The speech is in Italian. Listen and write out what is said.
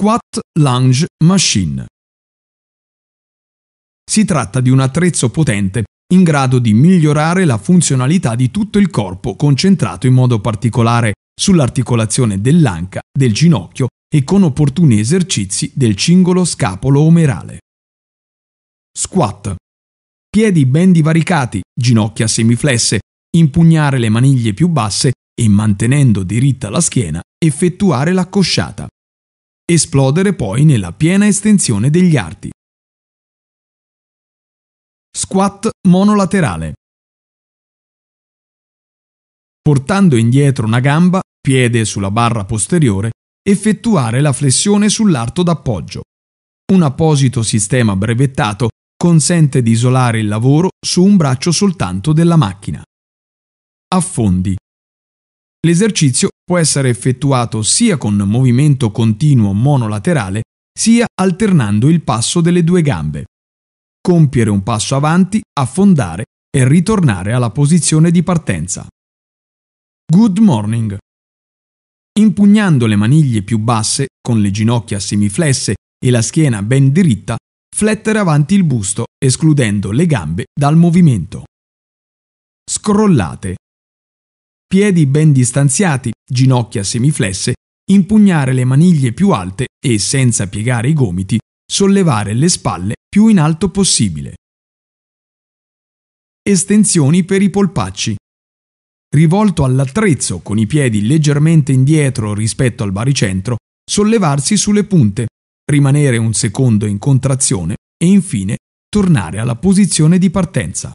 Squat Lunge Machine. Si tratta di un attrezzo potente in grado di migliorare la funzionalità di tutto il corpo, concentrato in modo particolare sull'articolazione dell'anca, del ginocchio e con opportuni esercizi del cingolo scapolo omerale. Squat. Piedi ben divaricati, ginocchia semiflesse, impugnare le maniglie più basse e mantenendo diritta la schiena effettuare l'accosciata esplodere poi nella piena estensione degli arti. Squat monolaterale. Portando indietro una gamba, piede sulla barra posteriore, effettuare la flessione sull'arto d'appoggio. Un apposito sistema brevettato consente di isolare il lavoro su un braccio soltanto della macchina. Affondi. L'esercizio può essere effettuato sia con movimento continuo monolaterale, sia alternando il passo delle due gambe. Compiere un passo avanti, affondare e ritornare alla posizione di partenza. Good morning. Impugnando le maniglie più basse, con le ginocchia semiflesse e la schiena ben diritta, flettere avanti il busto, escludendo le gambe dal movimento. Scrollate piedi ben distanziati, ginocchia semiflesse, impugnare le maniglie più alte e, senza piegare i gomiti, sollevare le spalle più in alto possibile. Estensioni per i polpacci. Rivolto all'attrezzo, con i piedi leggermente indietro rispetto al baricentro, sollevarsi sulle punte, rimanere un secondo in contrazione e infine tornare alla posizione di partenza.